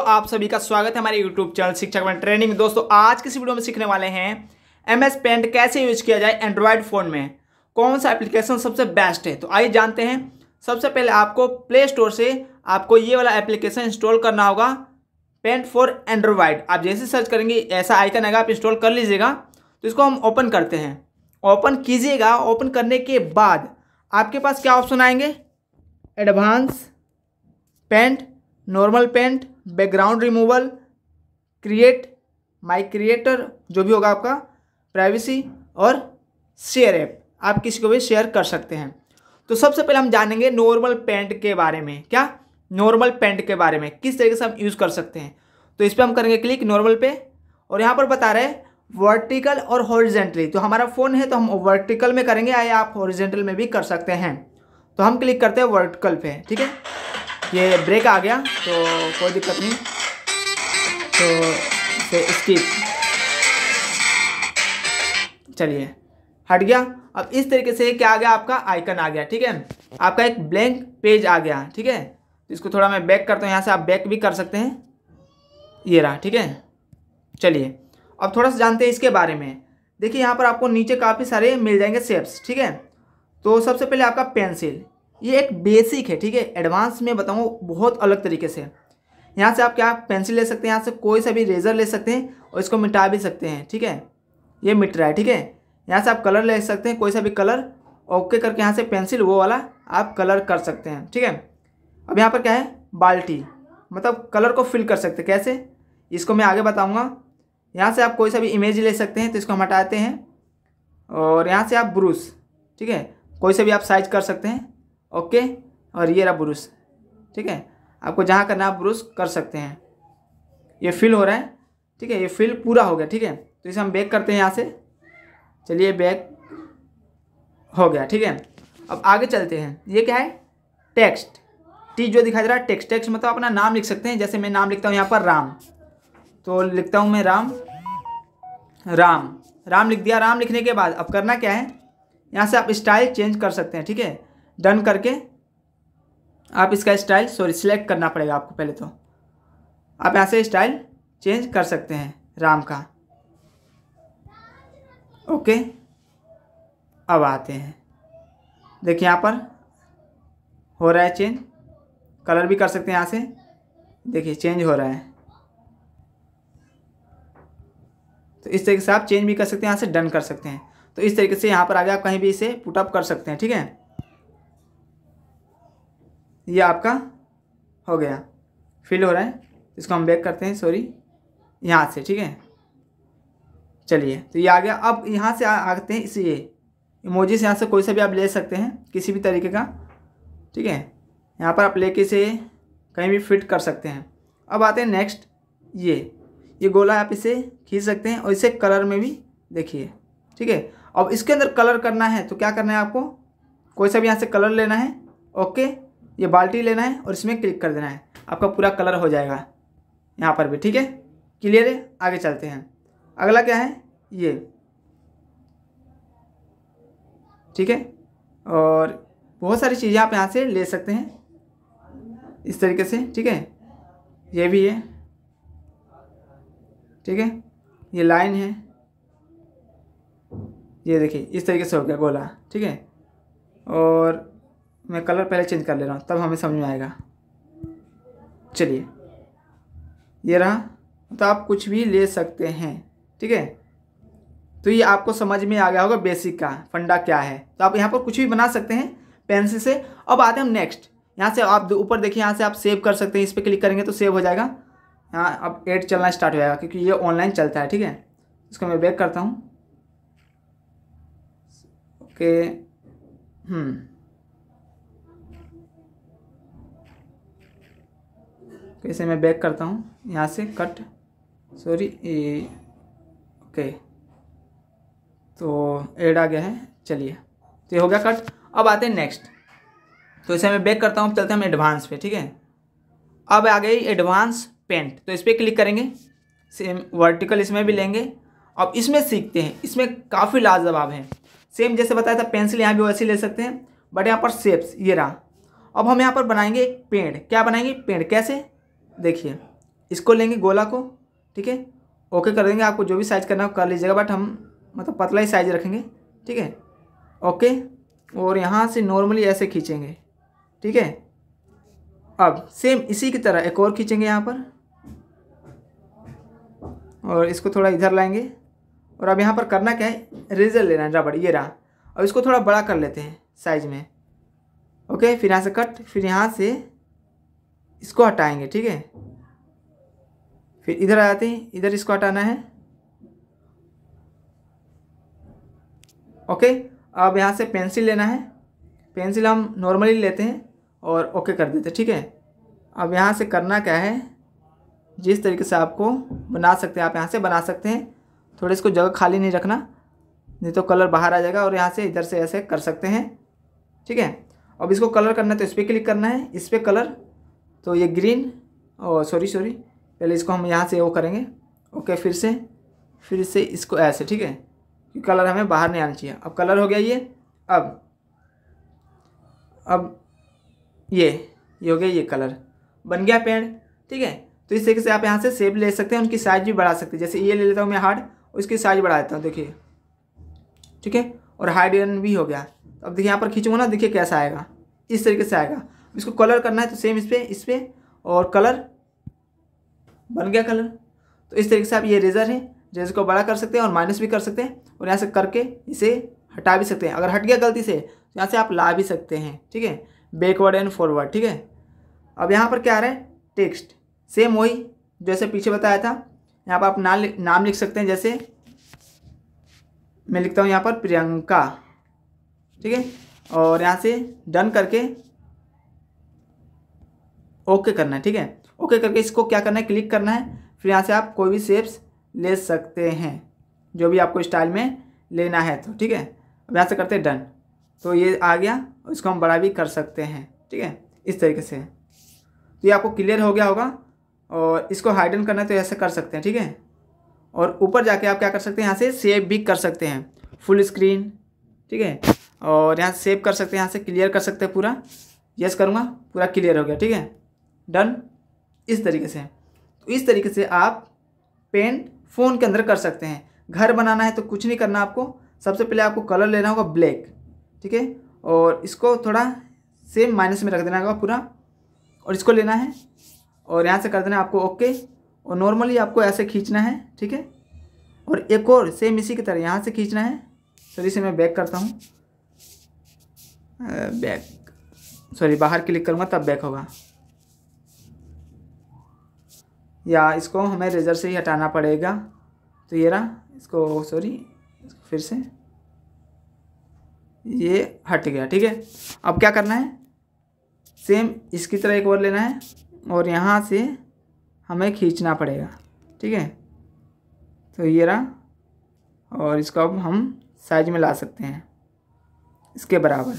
तो आप सभी का स्वागत है हमारे YouTube channel Shikshak one training दोस्तों आज की इस वीडियो में सीखने वाले हैं एम एस पेंट कैसे यूज किया जाए एंड्रॉयड फ़ोन में कौन सा एप्लीकेशन सबसे बेस्ट है तो आइए जानते हैं सबसे पहले आपको प्ले स्टोर से आपको ये वाला एप्लीकेशन इंस्टॉल करना होगा पेंट फॉर एंड्रॉयड आप जैसे सर्च करेंगे ऐसा आइकन आएगा आप इंस्टॉल कर लीजिएगा तो इसको हम ओपन करते हैं ओपन कीजिएगा ओपन करने के बाद आपके पास क्या ऑप्शन आएंगे advance paint normal paint background removal create my creator जो भी होगा आपका प्राइवेसी और शेयर ऐप आप किसी को भी शेयर कर सकते हैं तो सबसे पहले हम जानेंगे नॉर्मल पेंट के बारे में क्या नॉर्मल पेंट के बारे में किस तरीके से हम यूज़ कर सकते हैं तो इस पर हम करेंगे क्लिक नॉर्मल पे और यहाँ पर बता रहे हैं वर्टिकल और हॉरिजेंटली तो हमारा फ़ोन है तो हम वर्टिकल में करेंगे या आप हॉरिजेंटल में भी कर सकते हैं तो हम क्लिक करते हैं वर्टिकल पे ठीक है ये ब्रेक आ गया तो कोई दिक्कत नहीं तो स्किप चलिए हट गया अब इस तरीके से क्या आ गया आपका आइकन आ गया ठीक है आपका एक ब्लैंक पेज आ गया ठीक है तो इसको थोड़ा मैं बैक करता हूँ यहाँ से आप बैक भी कर सकते हैं ये रहा ठीक है चलिए अब थोड़ा सा जानते हैं इसके बारे में देखिए यहाँ पर आपको नीचे काफ़ी सारे मिल जाएंगे शेप्स ठीक है तो सबसे पहले आपका पेंसिल ये एक बेसिक है ठीक है एडवांस में बताऊँ बहुत अलग तरीके से यहाँ से आप क्या पेंसिल ले सकते हैं यहाँ से कोई सा भी रेजर ले सकते हैं और इसको मिटा भी सकते हैं ठीक है ये मिट रहा है ठीक है यहाँ से आप कलर ले सकते हैं कोई सा भी कलर ओके करके यहाँ से पेंसिल वो वाला आप कलर कर सकते हैं ठीक है अब यहाँ पर क्या है बाल्टी मतलब कलर को फिल कर सकते कैसे इसको मैं आगे बताऊँगा यहाँ से आप कोई सा भी इमेज ले सकते हैं तो इसको हम हटाते हैं और यहाँ से आप ब्रूस ठीक है कोई सा भी आप साइज कर सकते हैं ओके और ये रहा ब्रुश ठीक है आपको जहाँ करना आप ब्रुश कर सकते हैं ये फिल हो रहा है ठीक है ये फिल पूरा हो गया ठीक है तो इसे हम बैक करते हैं यहाँ से चलिए बैक हो गया ठीक है अब आगे चलते हैं ये क्या है टेक्स्ट टी जो दिखाई दे रहा है टेक्स्ट टेक्स्ट मतलब अपना नाम लिख सकते हैं जैसे मैं नाम लिखता हूँ यहाँ पर राम तो लिखता हूँ मैं राम राम राम लिख दिया राम लिखने के बाद अब करना क्या है यहाँ से आप स्टाइल चेंज कर सकते हैं ठीक है डन करके आप इसका स्टाइल सॉरी सिलेक्ट करना पड़ेगा आपको पहले तो आप यहाँ से स्टाइल चेंज कर सकते हैं राम का ओके अब आते हैं देखिए यहाँ पर हो रहा है चेंज कलर भी कर सकते हैं यहाँ से देखिए चेंज हो रहा है तो इस तरीके से आप चेंज भी कर सकते हैं यहाँ से डन कर सकते हैं तो इस तरीके से यहाँ पर आगे आप कहीं भी इसे पुटअप कर सकते हैं ठीक है ये आपका हो गया फिल हो रहा है इसको हम बैक करते हैं सॉरी यहाँ से ठीक है चलिए तो ये आ गया अब यहाँ से आते हैं इसे ये इमोजी से यहाँ से कोई सा भी आप ले सकते हैं किसी भी तरीके का ठीक है यहाँ पर आप लेके इसे कहीं भी फिट कर सकते हैं अब आते हैं नेक्स्ट ये ये गोला आप इसे खींच सकते हैं और इसे कलर में भी देखिए ठीक है अब इसके अंदर कलर करना है तो क्या करना है आपको कोई सा भी यहाँ से कलर लेना है ओके ये बाल्टी लेना है और इसमें क्लिक कर देना है आपका पूरा कलर हो जाएगा यहाँ पर भी ठीक है क्लियर है आगे चलते हैं अगला क्या है ये ठीक है और बहुत सारी चीज़ें आप यहाँ से ले सकते हैं इस तरीके से ठीक है ये भी है ठीक है ये लाइन है ये देखिए इस तरीके से हो गया गोला ठीक है और मैं कलर पहले चेंज कर ले रहा हूँ तब हमें समझ में आएगा चलिए ये रहा तो आप कुछ भी ले सकते हैं ठीक है तो ये आपको समझ में आ गया होगा बेसिक का फंडा क्या है तो आप यहाँ पर कुछ भी बना सकते हैं पेंसिल से अब आते हैं हम नेक्स्ट यहाँ से आप ऊपर देखिए यहाँ से आप सेव कर सकते हैं इस पर क्लिक करेंगे तो सेव हो जाएगा यहाँ अब एड चलना स्टार्ट हो जाएगा क्योंकि ये ऑनलाइन चलता है ठीक है इसको मैं बैक करता हूँ ओके हम्म कैसे तो मैं बैक करता हूँ यहाँ से कट सॉरी ओके तो एड आ गया है चलिए तो ये हो गया कट अब आते हैं नेक्स्ट तो इसे मैं बैक करता हूँ चलते हम एडवांस पे ठीक है अब आ गई एडवांस पेंट तो इस पर क्लिक करेंगे सेम वर्टिकल इसमें भी लेंगे अब इसमें सीखते हैं इसमें काफ़ी लाजवाब है सेम जैसे बताया था पेंसिल यहाँ भी वैसे ले सकते हैं बट यहाँ पर शेप्स ये रहा अब हम यहाँ पर बनाएंगे एक पेड़ क्या बनाएंगे पेड़ कैसे देखिए इसको लेंगे गोला को ठीक है ओके कर देंगे आपको जो भी साइज करना हो कर लीजिएगा बट हम मतलब पतला ही साइज रखेंगे ठीक है ओके और यहाँ से नॉर्मली ऐसे खींचेंगे ठीक है अब सेम इसी की तरह एक और खींचेंगे यहाँ पर और इसको थोड़ा इधर लाएंगे और अब यहाँ पर करना क्या है रेजर लेना है रबड़ ये रहा अब इसको थोड़ा बड़ा कर लेते हैं साइज में ओके फिर यहाँ से कट फिर यहाँ से इसको हटाएंगे ठीक है फिर इधर आते हैं इधर इसको हटाना है ओके अब यहाँ से पेंसिल लेना है पेंसिल हम नॉर्मली लेते हैं और ओके कर देते ठीक है अब यहाँ से करना क्या है जिस तरीके से आपको बना सकते हैं आप यहाँ से बना सकते हैं थोड़े इसको जगह खाली नहीं रखना नहीं तो कलर बाहर आ जाएगा और यहाँ से इधर से ऐसे कर सकते हैं ठीक है अब इसको कलर करना है तो इस पर क्लिक करना है इस पर कलर तो ये ग्रीन ओ सॉरी सॉरी पहले इसको हम यहाँ से वो करेंगे ओके फिर से फिर से इसको ऐसे ठीक है कलर हमें बाहर नहीं आना चाहिए अब कलर हो गया ये अब अब ये ये हो गया ये कलर बन गया पेड़ ठीक है तो इस तरीके से आप यहाँ से सेब ले सकते हैं उनकी साइज़ भी बढ़ा सकते हैं जैसे ये ले लेता हूँ मैं हार्ड उसकी साइज़ बढ़ा देता हूँ देखिए ठीक है और हाइड्रन भी हो गया अब देखिए यहाँ पर खींचूंगा ना देखिए कैसा आएगा इस तरीके से आएगा इसको कलर करना है तो सेम इस पर इस पर और कलर बन गया कलर तो इस तरीके से आप ये रेजर है रेजर को बड़ा कर सकते हैं और माइनस भी कर सकते हैं और यहाँ से करके इसे हटा भी सकते हैं अगर हट गया गलती से तो यहाँ से आप ला भी सकते हैं ठीक है बैकवर्ड एंड फॉरवर्ड ठीक है अब यहाँ पर क्या आ रहा है टेक्स्ट सेम वही जैसे पीछे बताया था यहाँ पर आप नाम नाम लिख सकते हैं जैसे मैं लिखता हूँ यहाँ पर प्रियंका ठीक है और यहाँ से डन करके ओके करना है ठीक है ओके करके इसको क्या करना है क्लिक करना है फिर यहाँ से आप कोई भी सेप्स ले सकते हैं जो भी आपको स्टाइल में लेना है तो ठीक है अब यहाँ से करते हैं डन तो ये आ गया इसको हम बड़ा भी कर सकते हैं ठीक है इस तरीके से तो ये आपको क्लियर हो गया होगा और इसको हाइडन करना है तो ऐसे कर सकते हैं ठीक है और ऊपर जाके आप क्या कर सकते हैं यहाँ से सेव भी कर सकते हैं फुल स्क्रीन ठीक है और यहाँ सेव कर सकते हैं यहाँ से क्लियर कर सकते हैं पूरा यस करूँगा पूरा क्लियर हो गया ठीक है डन इस तरीके से तो इस तरीके से आप पेंट फ़ोन के अंदर कर सकते हैं घर बनाना है तो कुछ नहीं करना आपको सबसे पहले आपको कलर लेना होगा ब्लैक ठीक है और इसको थोड़ा सेम माइनस में रख देना होगा पूरा और इसको लेना है और यहाँ से कर देना आपको ओके और नॉर्मली आपको ऐसे खींचना है ठीक है और एक और सेम इसी की तरह यहाँ से खींचना है सॉरी से मैं बैक करता हूँ बैक सॉरी बाहर क्लिक करूँगा तब बैक होगा या इसको हमें रेजर से ही हटाना पड़ेगा तो ये रहा इसको सॉरी फिर से ये हट गया ठीक है अब क्या करना है सेम इसकी तरह एक और लेना है और यहाँ से हमें खींचना पड़ेगा ठीक है तो ये रहा और इसको अब हम साइज में ला सकते हैं इसके बराबर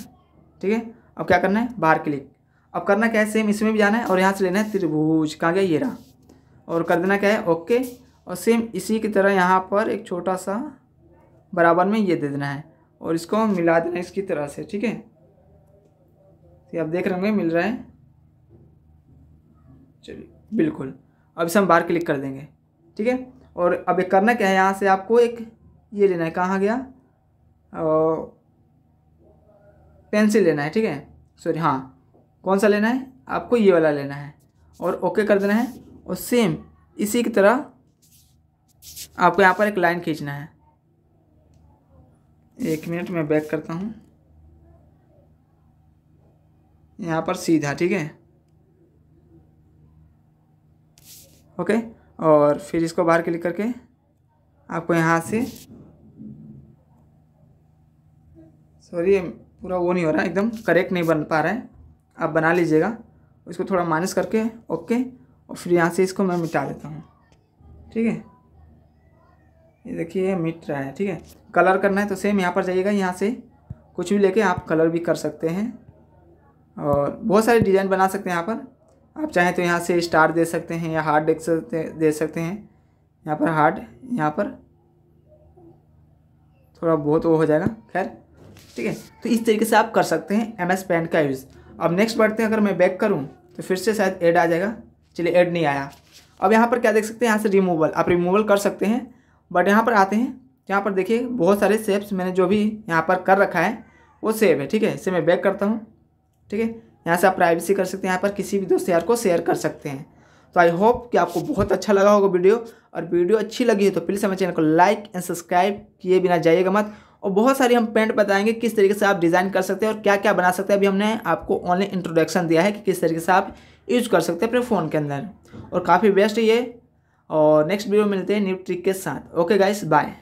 ठीक है अब क्या करना है बाहर क्लिक अब करना क्या है सेम इसमें भी जाना है और यहाँ से लेना है त्रिभुज कहाँ गया ये रहा और कर देना क्या है ओके और सेम इसी की तरह यहाँ पर एक छोटा सा बराबर में ये दे देना है और इसको मिला देना है इसकी तरह से ठीक है तो आप देख रहे होंगे मिल रहा है चलिए बिल्कुल अब इसे हम बाहर क्लिक कर देंगे ठीक है और अब एक करना क्या है यहाँ से आपको एक ये लेना है कहाँ गया पेंसिल लेना है ठीक है सॉरी हाँ कौन सा लेना है आपको ये वाला लेना है और ओके कर देना है और सेम इसी की तरह आपको यहाँ पर एक लाइन खींचना है एक मिनट मैं बैक करता हूँ यहाँ पर सीधा ठीक है ओके और फिर इसको बाहर क्लिक करके आपको यहाँ से सॉरी पूरा वो नहीं हो रहा एकदम करेक्ट नहीं बन पा रहा है आप बना लीजिएगा इसको थोड़ा माइनस करके ओके और फिर यहाँ से इसको मैं मिटा देता हूँ ठीक है ये देखिए मिट रहा है ठीक है कलर करना है तो सेम यहाँ पर जाइएगा यहाँ से कुछ भी लेके आप कलर भी कर सकते हैं और बहुत सारे डिज़ाइन बना सकते हैं यहाँ पर आप चाहें तो यहाँ से स्टार दे सकते हैं या हार्ड देख सकते दे सकते हैं यहाँ पर हार्ड यहाँ पर थोड़ा बहुत वो हो जाएगा खैर ठीक है तो इस तरीके से आप कर सकते हैं एम एस पेंट का यूज़ अब नेक्स्ट बढ़ते हैं अगर मैं बैक करूँ तो फिर से शायद एड आ जाएगा चलिए ऐड नहीं आया अब यहाँ पर क्या देख सकते हैं यहाँ से रिमूवल आप रिमूवल कर सकते हैं बट यहाँ पर आते हैं यहाँ पर देखिए बहुत सारे सेप्स मैंने जो भी यहाँ पर कर रखा है वो सेव है ठीक है इसे मैं बैक करता हूँ ठीक है यहाँ से आप प्राइवेसी कर सकते हैं यहाँ पर किसी भी दोस्त यार को शेयर कर सकते हैं तो आई होप कि आपको बहुत अच्छा लगा होगा वीडियो और वीडियो अच्छी लगी है तो प्लीज़ हमारे चैनल को लाइक एंड सब्सक्राइब किए बिना जाइएगा मत और बहुत सारी हम पेंट बताएंगे किस तरीके से आप डिज़ाइन कर सकते हैं और क्या क्या बना सकते हैं अभी हमने आपको ऑनलाइन इंट्रोडक्शन दिया है कि किस तरीके से आप यूज कर सकते हैं अपने फ़ोन के अंदर और काफ़ी बेस्ट है ये और नेक्स्ट वीडियो मिलते हैं न्यू ट्रिक के साथ ओके गाइस बाय